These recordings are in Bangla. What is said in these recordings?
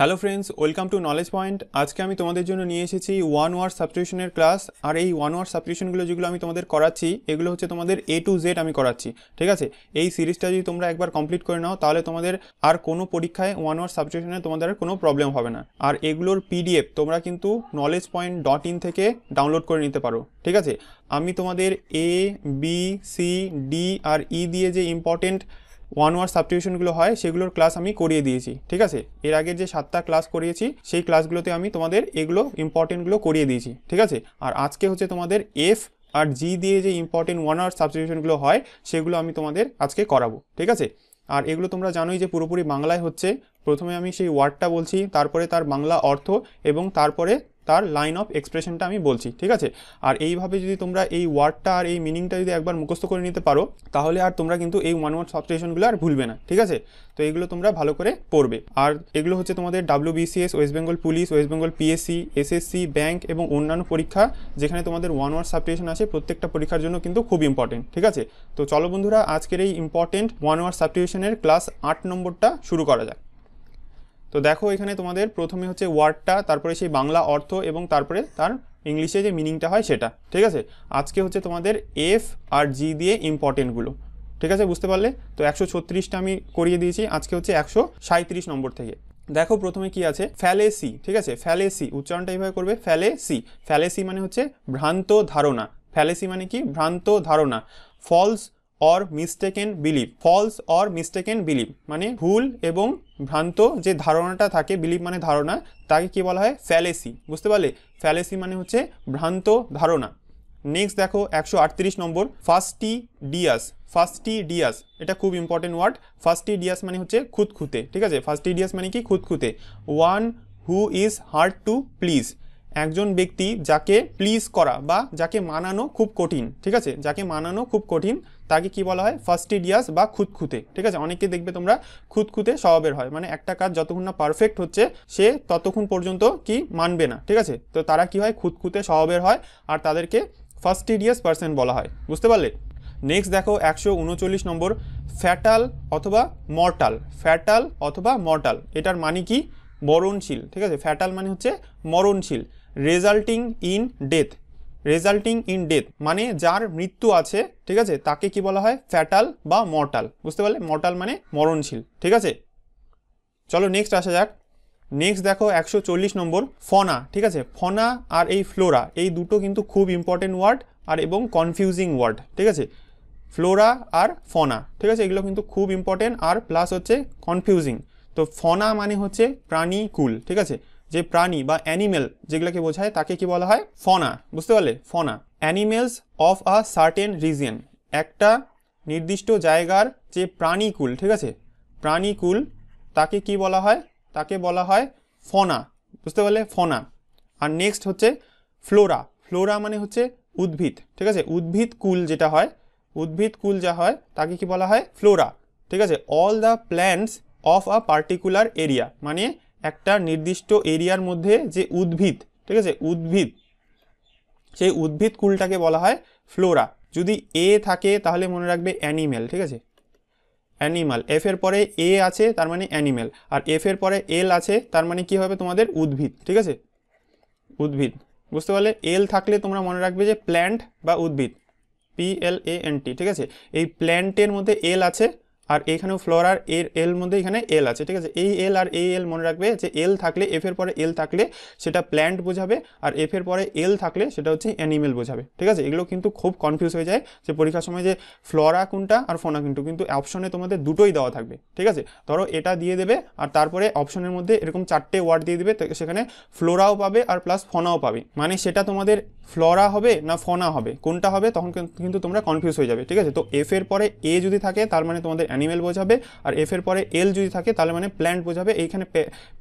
hello friends welcome to Knowledge Point আজকে আমি তোমাদের জন্য নিয়ে এসেছি ওয়ান ওয়ার সাবস্ক্রিপশনের ক্লাস আর এই ওয়ান ওয়ার সাবস্ক্রিপশনগুলো যেগুলো আমি তোমাদের করাচ্ছি এগুলো হচ্ছে তোমাদের এ টু জেড আমি করাচ্ছি ঠিক আছে এই সিরিজটা যদি তোমরা একবার কমপ্লিট করে নাও তাহলে তোমাদের আর কোনো পরীক্ষায় ওয়ান ওয়ার সাবস্ক্রিপশনে তোমাদের আর কোনো প্রবলেম হবে না আর এগুলোর পিডিএফ তোমরা কিন্তু নলেজ পয়েন্ট ডট ইন থেকে ডাউনলোড করে নিতে পারো ঠিক আছে আমি তোমাদের এ বি সি ডি আর ই e দিয়ে যে ইম্পর্টেন্ট ওয়ান ওয়ার সাবটিউশনগুলো হয় সেগুলোর ক্লাস আমি করিয়ে দিয়েছি ঠিক আছে এর আগে যে সাতটা ক্লাস করিয়েছি সেই ক্লাসগুলোতে আমি তোমাদের এগুলো ইম্পর্টেন্টগুলো করিয়ে দিয়েছি ঠিক আছে আর আজকে হচ্ছে তোমাদের এফ আর জি দিয়ে যে ইম্পর্টেন্ট ওয়ান ওয়ার সাবস্টিটিউশনগুলো হয় সেগুলো আমি তোমাদের আজকে করাবো ঠিক আছে আর এগুলো তোমরা জানোই যে পুরোপুরি বাংলায় হচ্ছে প্রথমে আমি সেই ওয়ার্ডটা বলছি তারপরে তার বাংলা অর্থ এবং তারপরে তার লাইন অফ এক্সপ্রেশনটা আমি বলছি ঠিক আছে আর এইভাবে যদি তোমরা এই ওয়ার্ডটা আর এই মিনিংটা যদি একবার মুখস্থ করে নিতে পারো তাহলে আর তোমরা কিন্তু এই ওয়ান ওয়ার্ড সাবস্টিটিউশনগুলো আর ভুলবে না ঠিক আছে তো এগুলো তোমরা ভালো করে পড়বে আর এগুলো হচ্ছে তোমাদের BCS West Bengal police West Bengal PSC SSC bank এবং অন্যান্য পরীক্ষা যেখানে তোমাদের ওয়ান ওয়ার্ড সাবস্টিটিউশন আছে প্রত্যেকটা পরীক্ষার জন্য কিন্তু খুব ইম্পর্টেন্ট ঠিক আছে তো চলো বন্ধুরা আজকের এই ইম্পর্টেন্ট ওয়ান ওয়ার্ড সাবস্টিটিউশনের ক্লাস আট নম্বরটা শুরু করা যাক তো দেখো এখানে তোমাদের প্রথমে হচ্ছে ওয়ার্ডটা তারপরে সেই বাংলা অর্থ এবং তারপরে তার ইংলিশে যে মিনিংটা হয় সেটা ঠিক আছে আজকে হচ্ছে তোমাদের এফ আর জি দিয়ে ইম্পর্টেন্টগুলো ঠিক আছে বুঝতে পারলে তো একশো ছত্রিশটা আমি করিয়ে দিয়েছি আজকে হচ্ছে একশো সাঁত্রিশ নম্বর থেকে দেখো প্রথমে কি আছে ফ্যালেসি ঠিক আছে ফ্যালেসি উচ্চারণটা এইভাবে করবে ফ্যালেসি ফ্যালেসি মানে হচ্ছে ভ্রান্ত ধারণা ফ্যালেসি মানে কি ভ্রান্ত ধারণা false or mistaken belief false or mistaken belief মানে ভুল এবং ভ্রান্ত যে ধারণাটা থাকে বিলিভ মানে ধারণা তাকে কি বলা হয় ফ্যালেসি বুঝতে পারলে ফ্যালেসি মানে হচ্ছে ভ্রান্ত ধারণা নেক্সট দেখো একশো আটত্রিশ নম্বর ফার্স্টি ডিয়াস ফার্স্টি ডিয়াস এটা খুব ইম্পর্টেন্ট ওয়ার্ড ফার্স্টি ডিয়াস মানে হচ্ছে খুঁতখুঁতে ঠিক আছে ফার্স্টি ডিয়াস মানে কি খুঁতখুঁতে one who is hard to please একজন ব্যক্তি যাকে প্লিজ করা বা যাকে মানানো খুব কঠিন ঠিক আছে যাকে মানানো খুব কঠিন তাকে কি বলা হয় ফার্স্টিডিয়াস বা খুঁতখুঁতে ঠিক আছে অনেকে দেখবে তোমরা খুঁতখুঁতে স্বভাবের হয় মানে একটা কাজ যতক্ষণ না পারফেক্ট হচ্ছে সে ততক্ষণ পর্যন্ত কি মানবে না ঠিক আছে তো তারা কি হয় খুঁতখুঁতে স্বভাবের হয় আর তাদেরকে ফার্স্টিডিয়াস পার্সন বলা হয় বুঝতে পারলে নেক্সট দেখো একশো উনচল্লিশ নম্বর ফ্যাটাল অথবা মর্টাল ফ্যাটাল অথবা মর্টাল এটার মানে কি মরণশীল ঠিক আছে ফ্যাটাল মানে হচ্ছে মরণশীল resulting in death resulting in death মানে যার মৃত্যু আছে ঠিক আছে তাকে কি বলা হয় ফ্যাটাল বা মর্টাল বুঝতে পারলে মর্টাল মানে মরণশীল ঠিক আছে চলো নেক্সট আসা যাক নেক্সট দেখো একশো নম্বর ফনা ঠিক আছে ফনা আর এই ফ্লোরা এই দুটো কিন্তু খুব ইম্পর্টেন্ট ওয়ার্ড আর এবং কনফিউজিং ওয়ার্ড ঠিক আছে ফ্লোরা আর ফনা ঠিক আছে এগুলো কিন্তু খুব ইম্পর্টেন্ট আর প্লাস হচ্ছে কনফিউজিং তো ফনা মানে হচ্ছে প্রাণী কুল ঠিক আছে যে প্রাণী বা অ্যানিমেল যেগুলোকে বোঝায় তাকে কি বলা হয় ফনা বুঝতে পারলে fauna animals of a certain region একটা নির্দিষ্ট জায়গার যে প্রাণীকুল ঠিক আছে প্রাণীকুল তাকে কি বলা হয় তাকে বলা হয় ফনা বুঝতে পারলে ফনা আর নেক্সট হচ্ছে ফ্লোরা ফ্লোরা মানে হচ্ছে উদ্ভিদ ঠিক আছে উদ্ভিদ কুল যেটা হয় উদ্ভিদ কুল যা হয় তাকে কি বলা হয় ফ্লোরা ঠিক আছে all the plants of a particular area মানে একটা নির্দিষ্ট এরিয়ার মধ্যে যে উদ্ভিদ ঠিক আছে উদ্ভিদ সেই উদ্ভিদ কুলটাকে বলা হয় ফ্লোরা যদি এ থাকে তাহলে মনে রাখবে অ্যানিমেল ঠিক আছে অ্যানিমাল এফ এর পরে এ আছে তার মানে অ্যানিমেল আর এফ এর পরে এল আছে তার মানে কি হবে তোমাদের উদ্ভিদ ঠিক আছে উদ্ভিদ বুঝতে পারলে এল থাকলে তোমরা মনে রাখবে যে প্ল্যান্ট বা উদ্ভিদ P L A N T ঠিক আছে এই প্ল্যান্টের মধ্যে এল আছে আর এখানেও ফ্লোর আর এর এল মধ্যে এখানে এল আছে ঠিক আছে এই এল আর এই এল মনে রাখবে যে এল থাকলে এফ এর পরে এল থাকলে সেটা প্ল্যান্ট বোঝাবে আর এফ এর পরে এল থাকলে সেটা হচ্ছে অ্যানিমেল বোঝাবে ঠিক আছে এগুলো কিন্তু খুব কনফিউজ হয়ে যায় যে পরীক্ষার সময় যে ফ্লোরা কোনটা আর ফোনা কিন্তু কিন্তু অপশনে তোমাদের দুটোই দেওয়া থাকবে ঠিক আছে ধরো এটা দিয়ে দেবে আর তারপরে অপশনের মধ্যে এরকম চারটে ওয়ার্ড দিয়ে দেবে সেখানে ফ্লোরাও পাবে আর প্লাস ফোনাও পাবে মানে সেটা তোমাদের ফ্লোরা হবে না ফোনা হবে কোনটা হবে তখন কিন্তু তোমরা কনফিউজ হয়ে যাবে ঠিক আছে তো এফ এর পরে এ যদি থাকে তার মানে তোমাদের অ্যানিমেল বোঝাবে আর এফ এর পরে এল যদি থাকে তাহলে মানে প্ল্যান্ট বোঝাবে এইখানে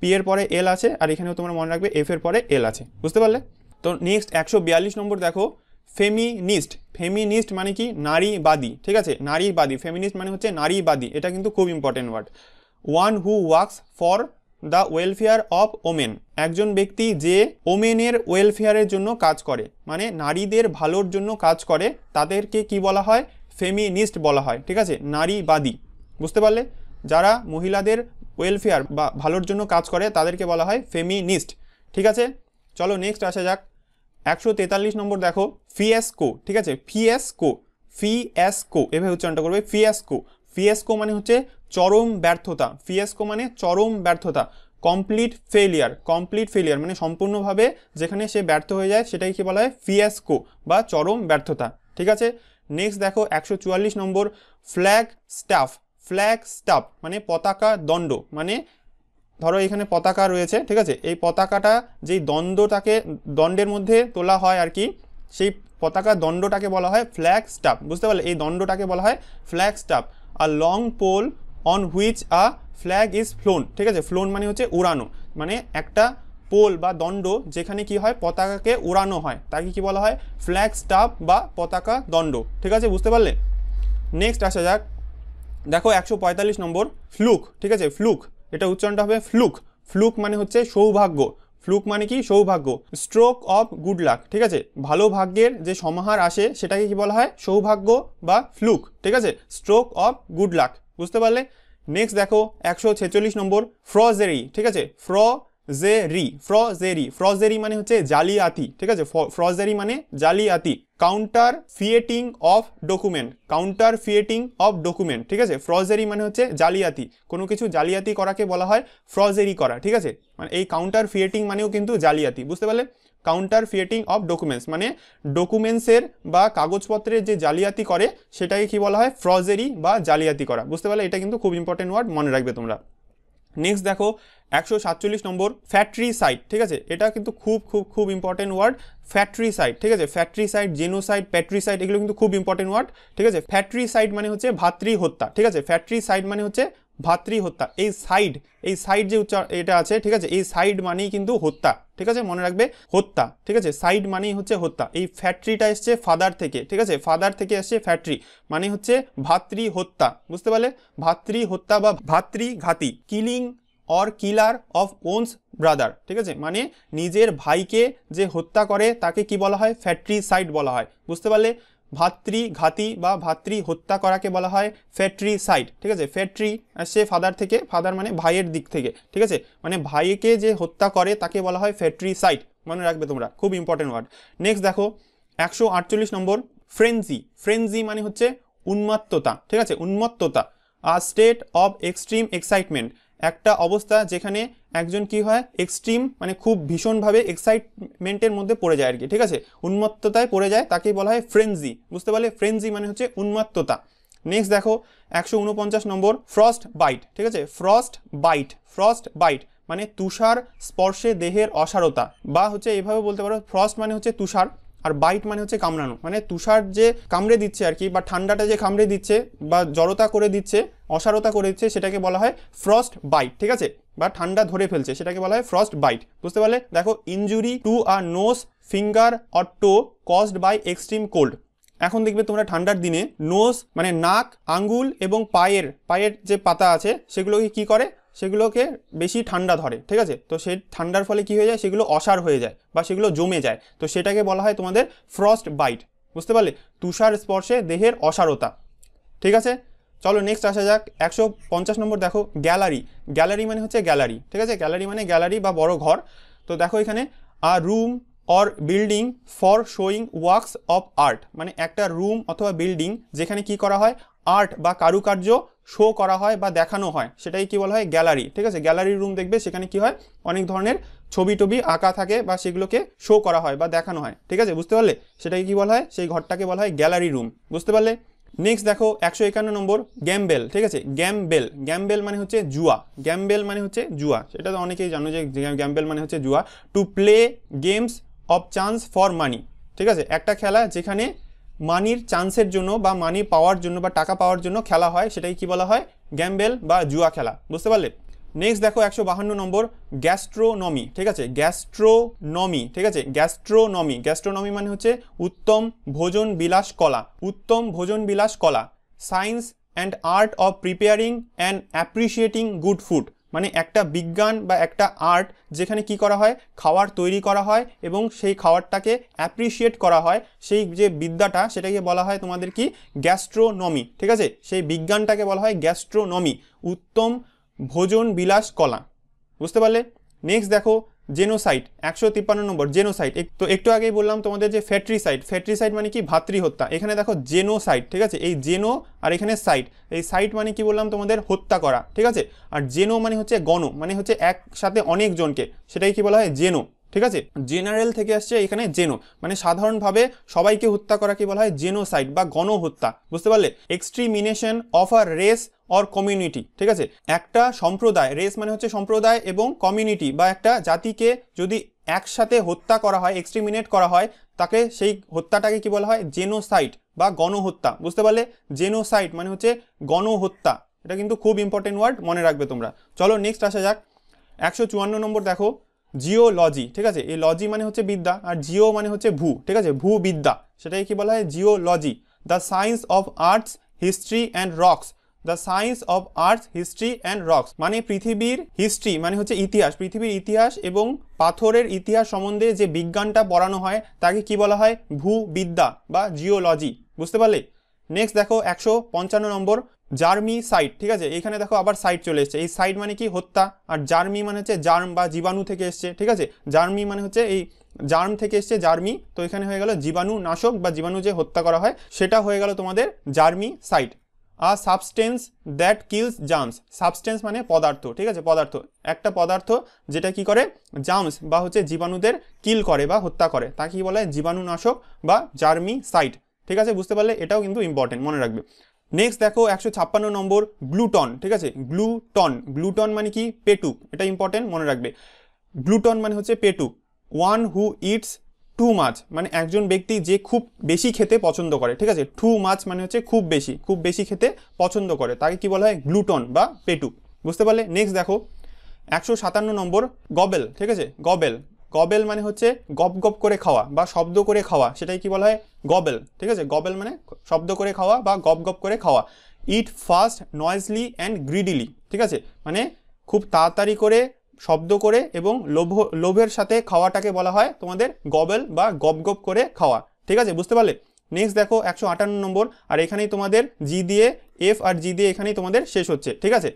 পি এর পরে এল আছে আর এখানেও তোমরা মনে রাখবে এফ এর পরে এল আছে বুঝতে পারলে তো নেক্সট একশো বিয়াল্লিশ নম্বর দেখো ফেমিনিস্ট ফেমিনিস্ট মানে কি নারীবাদী ঠিক আছে নারীবাদী ফেমিনিস্ট মানে হচ্ছে নারীবাদী এটা কিন্তু খুব important word one who works for the welfare of women একজন ব্যক্তি যে ওমেনের ওয়েলফেয়ারের জন্য কাজ করে মানে নারীদের ভালোর জন্য কাজ করে তাদেরকে কি বলা হয় ফেমিনিস্ট বলা হয় ঠিক আছে নারীবাদী বুঝতে পারলে যারা মহিলাদের ওয়েলফেয়ার বা ভালোর জন্য কাজ করে তাদেরকে বলা হয় ফেমিনিস্ট ঠিক আছে চলো নেক্সট আসা যাক একশো তেতাল্লিশ নম্বর দেখো ফিএসকো ঠিক আছে ফিএসকো ফিএসকো এভাবে উচ্চারণটা করবে ফিএসকো ফিয়েস্কো মানে হচ্ছে চরম ব্যর্থতা ফিয়াসকো মানে চরম ব্যর্থতা কমপ্লিট ফেলিয়ার কমপ্লিট ফেলিয়ার মানে সম্পূর্ণভাবে যেখানে সে ব্যর্থ হয়ে যায় সেটাই কি বলা হয় ফিয়াসকো বা চরম ব্যর্থতা ঠিক আছে নেক্সট দেখো একশো number flagstaff flagstaff মানে পতাকা দণ্ড মানে ধরো এখানে পতাকা রয়েছে ঠিক আছে এই পতাকাটা যেই দণ্ডটাকে দণ্ডের মধ্যে তোলা হয় আর কি সেই পতাকা দণ্ডটাকে বলা হয় ফ্ল্যাগ স্টাফ বুঝতে পারলে এই দণ্ডটাকে বলা হয় flagstaff a long pole on which a flag is flown ঠিক আছে ফ্লোন মানে হচ্ছে উড়ানো মানে একটা পোল বা দণ্ড যেখানে কি হয় পতাকাকে উড়ানো হয় তাকে কি বলা হয় ফ্ল্যাগ স্টাফ বা পতাকা দণ্ড ঠিক আছে বুঝতে পারলে নেক্সট আসা যাক দেখো একশো নম্বর ফ্লুক ঠিক আছে ফ্লুক এটা উচ্চারণটা হবে ফ্লুক ফ্লুক মানে হচ্ছে সৌভাগ্য ফ্লুক মানে কি সৌভাগ্য স্ট্রোক অফ গুড লাক ঠিক আছে ভালো ভাগ্যের যে সমাহার আসে সেটাকে কি বলা হয় সৌভাগ্য বা ফ্লুক ঠিক আছে স্ট্রোক অফ গুড লাক বুঝতে পারলে নেক্সট দেখো একশো ছেচল্লিশ নম্বর ফ্রজেরি ঠিক আছে ফ্র জেরি ফ্রজেরি ফ্রজেরি মানে হচ্ছে জালিয়াতি ঠিক আছে ফ্রজেরি মানে জালিয়াতি counterfeiting of document counterfeiting of document ঠিক আছে ফ্রজেরি মানে হচ্ছে জালিয়াতি কোনো কিছু জালিয়াতি করাকে বলা হয় ফ্রজেরি করা ঠিক আছে মানে এই কাউন্টার ফিয়েটিং মানেও কিন্তু জালিয়াতি বুঝতে পারলে কাউন্টার ফিয়েটিং অফ ডকুমেন্টস মানে ডকুমেন্টসের বা কাগজপত্রের যে জালিয়াতি করে সেটাকে কি বলা হয় ফ্রজেরি বা জালিয়াতি করা বুঝতে পারলে এটা কিন্তু খুব ইম্পর্টেন্ট ওয়ার্ড মনে রাখবে তোমরা নেক্সট দেখো একশো সাতচল্লিশ নম্বর ফ্যাক্টরি সাইট ঠিক আছে এটা কিন্তু খুব খুব খুব ইম্পর্টেন্ট ওয়ার্ড ফ্যাক্টরি সাইট ঠিক আছে fratricide genocide patricide এগুলো কিন্তু খুব ইম্পর্টেন্ট ওয়ার্ড ঠিক আছে ফ্যাক্টরি সাইট মানে হচ্ছে ভাতৃ হত্যা ঠিক আছে ফ্যাক্টরি সাইট মানে হচ্ছে ভাতৃ হত্যা এই সাইড এই সাইড যে উচ্চার এটা আছে ঠিক আছে এই সাইড মানেই কিন্তু হত্যা ঠিক আছে মনে রাখবে হত্যা ঠিক আছে সাইড মানেই হচ্ছে হত্যা এই ফ্যাক্টরিটা এসছে ফাদার থেকে ঠিক আছে ফাদার থেকে এসছে ফ্যাক্টরি মানে হচ্ছে ভাতৃ হত্যা বুঝতে পারলে ভাতৃ হত্যা বা ভাতৃঘাতী killing or killer of one's brother ঠিক আছে মানে নিজের ভাইকে যে হত্যা করে তাকে কি বলা হয় ফ্যাট্রি সাইড বলা হয় বুঝতে পারলে ভাতৃ ঘাতি বা ভাতৃ হত্যা করাকে বলা হয় ফ্যাট্রি সাইড ঠিক আছে ফ্যাট্রি সে ফাদার থেকে ফাদার মানে ভাইয়ের দিক থেকে ঠিক আছে মানে ভাইকে যে হত্যা করে তাকে বলা হয় ফ্যাট্রি সাইড মনে রাখবে তোমরা খুব ইম্পর্টেন্ট ওয়ার্ড নেক্সট দেখো একশো নম্বর ফ্রেন্সি ফ্রেন্সি মানে হচ্ছে উন্মত্ততা ঠিক আছে উন্মত্ততা a state of extreme excitement একটা অবস্থা যেখানে একজন কি হয় এক্সট্রিম মানে খুব ভীষণভাবে এক্সাইটমেন্টের মধ্যে পড়ে যায় আর কি ঠিক আছে উন্মত্ততায় পড়ে যায় তাকেই বলা হয় ফ্রেন্সি বুঝতে পারলে ফ্রেন্সি মানে হচ্ছে উন্মত্ততা নেক্সট দেখো একশো উনপঞ্চাশ নম্বর ফ্রস্ট বাইট ঠিক আছে ফ্রস্ট বাইট ফ্রস্ট বাইট মানে তুষার স্পর্শে দেহের অসারতা বা হচ্ছে এভাবে বলতে পারো ফ্রস্ট মানে হচ্ছে তুষার আর বাইট মানে হচ্ছে কামড়ানো মানে তুষার যে কামড়ে দিচ্ছে আর কি বা ঠান্ডাটা যে কামড়ে দিচ্ছে বা জড়তা করে দিচ্ছে অসারতা করে দিচ্ছে সেটাকে বলা হয় ফ্রস্ট বাইট ঠিক আছে বা ঠান্ডা ধরে ফেলছে সেটাকে বলা হয় ফ্রস্ট বাইট বুঝতে পারলে দেখো injury to ear nose finger or toe caused by extreme cold এখন দেখবে তোমরা ঠান্ডার দিনে নোজ মানে নাক আঙ্গুল এবং পায়ের পায়ের যে পাতা আছে সেগুলোকে কি করে সেগুলোকে বেশি ঠান্ডা ধরে ঠিক আছে তো সেই ঠান্ডার ফলে কি হয়ে যায় সেগুলো অসার হয়ে যায় বা সেগুলো জমে যায় তো সেটাকে বলা হয় তোমাদের ফ্রস্ট বাইট বুঝতে পারলে তুষার স্পর্শে দেহের অসারতা ঠিক আছে চলো নেক্সট আসা যাক একশো পঞ্চাশ নম্বর দেখো গ্যালারি গ্যালারি মানে হচ্ছে গ্যালারি ঠিক আছে গ্যালারি মানে গ্যালারি বা বড় ঘর তো দেখো এখানে a room or building for showing works of art মানে একটা রুম অথবা বিল্ডিং যেখানে কি করা হয় আর্ট বা কারুকার্য শো করা হয় বা দেখানো হয় সেটাই কি বলা হয় গ্যালারি ঠিক আছে গ্যালারি রুম দেখবে সেখানে কি হয় অনেক ধরনের ছবি টবি আঁকা থাকে বা সেগুলোকে শো করা হয় বা দেখানো হয় ঠিক আছে বুঝতে পারলে সেটাকে কি বলা হয় সেই ঘরটাকে বলা হয় গ্যালারি রুম বুঝতে পারলে নেক্সট দেখো একশো একান্ন নম্বর গ্যামবেল ঠিক আছে গ্যামবেল গ্যামবেল মানে হচ্ছে জুয়া গ্যামবেল মানে হচ্ছে জুয়া সেটা তো অনেকেই জানো যে গ্যামবেল মানে হচ্ছে জুয়া to play games of chance for money ঠিক আছে একটা খেলা যেখানে মানির চান্সের জন্য বা মানি পাওয়ার জন্য বা টাকা পাওয়ার জন্য খেলা হয় সেটাই কি বলা হয় গ্যাম্বেল বা জুয়া খেলা বুঝতে পারলে নেক্সট দেখো একশো বাহান্ন নম্বর গ্যাস্ট্রোনমি ঠিক আছে গ্যাস্ট্রোনমি ঠিক আছে গ্যাস্ট্রোনমি গ্যাস্ট্রোনমি মানে হচ্ছে উত্তম ভোজন বিলাস কলা উত্তম ভোজন বিলাস কলা science and art of preparing and appreciating good food মানে একটা বিজ্ঞান বা একটা আর্ট যেখানে কি করা হয় খাওয়ার তৈরি করা হয় এবং সেই খাওয়ারটাকে অ্যাপ্রিসিয়েট করা হয় সেই যে বিদ্যাটা সেটাকে বলা হয় তোমাদের কি গ্যাস্ট্রোনমি ঠিক আছে সেই বিজ্ঞানটাকে বলা হয় গ্যাস্ট্রোনমি উত্তম ভোজন বিলাস কলা বুঝতে পারলে নেক্সট দেখো জেনোসাইট একশো তিপ্পান্ন নম্বর জেনোসাইট তো একটু আগেই বললাম তোমাদের যে ফ্যাট্রিসাইট ফ্যাট্রিসাইট মানে কি ভাতৃহত্যা এখানে দেখো জেনোসাইট ঠিক আছে এই জেনো আর এখানে সাইট এই সাইট মানে কি বললাম তোমাদের হত্যা করা ঠিক আছে আর জেনো মানে হচ্ছে গণ মানে হচ্ছে একসাথে অনেকজনকে সেটাই কি বলা হয় জেনো ঠিক আছে জেনারেল থেকে আসছে এখানে জেনো মানে সাধারণভাবে সবাইকে হত্যা করা কি বলা হয় জেনোসাইট বা গণহত্যা বুঝতে পারলে extermination of a race or community ঠিক আছে একটা সম্প্রদায় রেস মানে হচ্ছে সম্প্রদায় এবং কমিউনিটি বা একটা জাতিকে যদি একসাথে হত্যা করা হয় এক্সট্রিমিনেট করা হয় তাকে সেই হত্যাটাকে কি বলা হয় জেনোসাইট বা গণহত্যা বুঝতে পারলে জেনোসাইট মানে হচ্ছে গণহত্যা এটা কিন্তু খুব ইম্পর্টেন্ট ওয়ার্ড মনে রাখবে তোমরা চলো নেক্সট আসা যাক একশো চুয়ান্ন নম্বর দেখো জিওলজি ঠিক আছে এই লজি মানে হচ্ছে বিদ্যা আর জিও মানে হচ্ছে ভূ ঠিক আছে ভূবিদ্যা সেটাকে কি বলা হয় geology the science of earth's history and rocks the science of earth history and rocks মানে পৃথিবীর হিস্ট্রি মানে হচ্ছে ইতিহাস পৃথিবীর ইতিহাস এবং পাথরের ইতিহাস সম্বন্ধে যে বিজ্ঞানটা পড়ানো হয় তাকে কি বলা হয় ভূবিদ্যা বা জিওলজি বুঝতে পারলে নেক্সট দেখো একশো পঞ্চান্ন নম্বর জার্মি সাইট ঠিক আছে এখানে দেখো আবার সাইট চলে এসছে এই সাইট মানে কি হত্যা আর জার্মি মানে হচ্ছে জার্ম বা জীবাণু থেকে এসছে ঠিক আছে জার্মি মানে হচ্ছে এই জার্ম থেকে এসছে জার্মি তো এখানে হয়ে গেল জীবাণু নাশক বা জীবাণু যে হত্যা করা হয় সেটা হয়ে গেল তোমাদের germicide a substance that kills germs substance মানে পদার্থ ঠিক আছে পদার্থ একটা পদার্থ যেটা কি করে জামস বা হচ্ছে জীবাণুদের কিল করে বা হত্যা করে তা কি বলে জীবাণুনাশক বা জার্মি সাইট ঠিক আছে বুঝতে পারলে এটাও কিন্তু ইম্পর্টেন্ট মনে রাখবে নেক্সট দেখো একশো ছাপ্পান্ন নম্বর গ্লুটন ঠিক আছে গ্লুটন গ্লুটন মানে কি পেটু এটা ইম্পর্টেন্ট মনে রাখবে গ্লুটন মানে হচ্ছে পেটু one who eats too much মানে একজন ব্যক্তি যে খুব বেশি খেতে পছন্দ করে ঠিক আছে টু মাছ মানে হচ্ছে খুব বেশি খুব বেশি খেতে পছন্দ করে তাকে কি বলা হয় গ্লুটন বা পেটু বুঝতে পারলে নেক্সট দেখো একশো সাতান্ন নম্বর গবেল ঠিক আছে গবেল গবেল মানে হচ্ছে গপ গপ করে খাওয়া বা শব্দ করে খাওয়া সেটাই কি বলা হয় গবেল ঠিক আছে গবেল মানে শব্দ করে খাওয়া বা গপ গপ করে খাওয়া ইট ফাস্ট নয়েজলি অ্যান্ড গ্রিডিলি ঠিক আছে মানে খুব তাড়াতাড়ি করে শব্দ করে এবং লোভ লোভের সাথে খাওয়াটাকে বলা হয় তোমাদের গবেল বা গপ গপ করে খাওয়া ঠিক আছে বুঝতে পারলে নেক্সট দেখো একশো আটান্ন নম্বর আর এখানেই তোমাদের জি দিয়ে এফ আর জি দিয়ে এখানেই তোমাদের শেষ হচ্ছে ঠিক আছে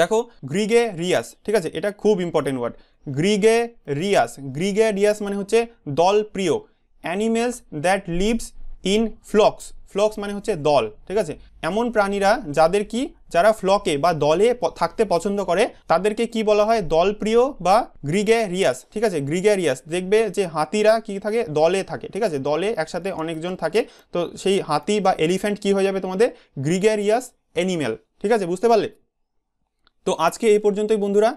দেখো গ্রিগে রিয়াস ঠিক আছে এটা খুব important word gregarious gregarious মানে হচ্ছে দল প্রিয় animals that lives in flocks flocks মানে হচ্ছে দল ঠিক আছে এমন প্রাণীরা যাদের কি যারা ফ্লকে বা দলে থাকতে পছন্দ করে তাদেরকে কি বলা হয় দলপ্রিয় বা রিয়াস ঠিক আছে রিয়াস দেখবে যে হাতিরা কি থাকে দলে থাকে ঠিক আছে দলে একসাথে অনেকজন থাকে তো সেই হাতি বা এলিফ্যান্ট কি হয়ে যাবে তোমাদের রিয়াস অ্যানিমেল ঠিক আছে বুঝতে পারলে তো আজকে এই পর্যন্তই বন্ধুরা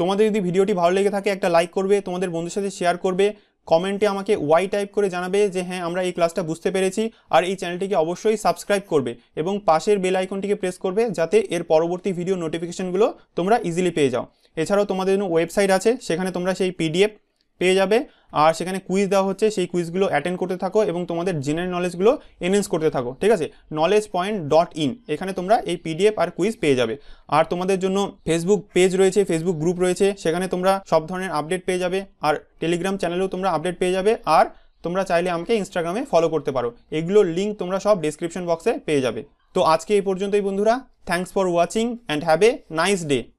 তোমাদের যদি ভিডিওটি ভালো লেগে থাকে একটা লাইক করবে তোমাদের বন্ধুর সাথে শেয়ার করবে কমেন্টে আমাকে ওয়াই টাইপ করে জানাবে যে হ্যাঁ আমরা এই ক্লাসটা বুঝতে পেরেছি আর এই চ্যানেলটিকে অবশ্যই সাবস্ক্রাইব করবে এবং পাশের বেল আইকনটিকে প্রেস করবে যাতে এর পরবর্তী ভিডিও নোটিফিকেশানগুলো তোমরা ইজিলি পেয়ে যাও এছাড়াও তোমাদের জন্য ওয়েবসাইট আছে সেখানে তোমরা সেই পিডিএফ পেয়ে যাবে আর সেখানে কুইজ দেওয়া হচ্ছে সেই কুইজগুলো অ্যাটেন্ড করতে থাকো এবং তোমাদের জেনারেল নলেজগুলো এনহেন্স করতে থাকো ঠিক আছে নলেজ পয়েন্ট ডট ইন এখানে তোমরা এই পিডিএফ আর কুইজ পেয়ে যাবে আর তোমাদের জন্য ফেসবুক পেজ রয়েছে ফেসবুক গ্রুপ রয়েছে সেখানে তোমরা সব ধরনের আপডেট পেয়ে যাবে আর টেলিগ্রাম চ্যানেলেও তোমরা আপডেট পেয়ে যাবে আর তোমরা চাইলে আমাকে ইনস্টাগ্রামে ফলো করতে পারো এগুলোর লিঙ্ক তোমরা সব ডিসক্রিপশন বক্সে পেয়ে যাবে তো আজকে এই পর্যন্তই বন্ধুরা thanks for watching and have a nice day